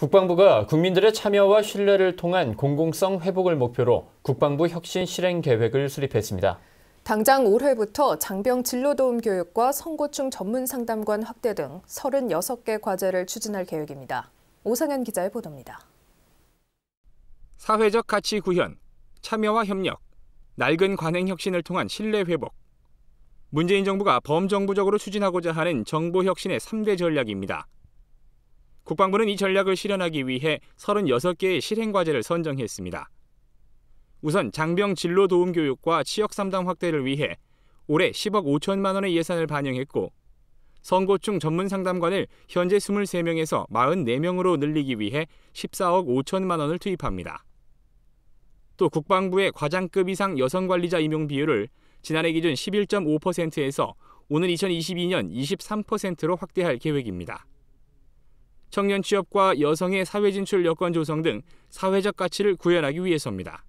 국방부가 국민들의 참여와 신뢰를 통한 공공성 회복을 목표로 국방부 혁신 실행 계획을 수립했습니다. 당장 올해부터 장병 진로도움 교육과 선고충 전문 상담관 확대 등 36개 과제를 추진할 계획입니다. 오상현 기자의 보도입니다. 사회적 가치 구현, 참여와 협력, 낡은 관행 혁신을 통한 신뢰 회복. 문재인 정부가 범정부적으로 추진하고자 하는 정부 혁신의 3대 전략입니다. 국방부는 이 전략을 실현하기 위해 36개의 실행 과제를 선정했습니다. 우선 장병 진로 도움 교육과 취역 상담 확대를 위해 올해 10억 5천만 원의 예산을 반영했고 선고충 전문 상담관을 현재 23명에서 44명으로 늘리기 위해 14억 5천만 원을 투입합니다. 또 국방부의 과장급 이상 여성 관리자 임용 비율을 지난해 기준 11.5%에서 오는 2022년 23%로 확대할 계획입니다. 청년 취업과 여성의 사회 진출 여건 조성 등 사회적 가치를 구현하기 위해서입니다.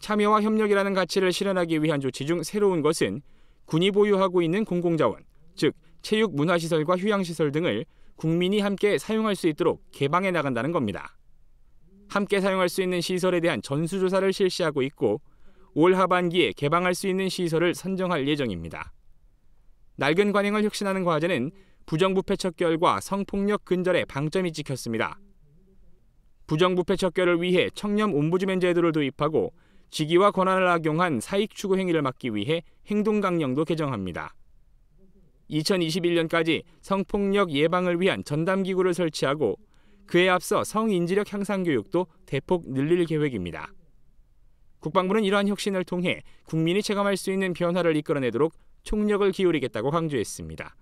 참여와 협력이라는 가치를 실현하기 위한 조치 중 새로운 것은 군이 보유하고 있는 공공자원, 즉 체육 문화시설과 휴양시설 등을 국민이 함께 사용할 수 있도록 개방해 나간다는 겁니다. 함께 사용할 수 있는 시설에 대한 전수조사를 실시하고 있고 올 하반기에 개방할 수 있는 시설을 선정할 예정입니다. 낡은 관행을 혁신하는 과제는 부정부패 척결과 성폭력 근절에 방점이 찍혔습니다. 부정부패 척결을 위해 청렴 옴부즈맨 제도를 도입하고 직위와 권한을 악용한 사익 추구 행위를 막기 위해 행동 강령도 개정합니다. 2021년까지 성폭력 예방을 위한 전담 기구를 설치하고 그에 앞서 성인지력 향상 교육도 대폭 늘릴 계획입니다. 국방부는 이러한 혁신을 통해 국민이 체감할 수 있는 변화를 이끌어내도록 총력을 기울이겠다고 강조했습니다.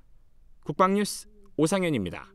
국방뉴스 오상현입니다.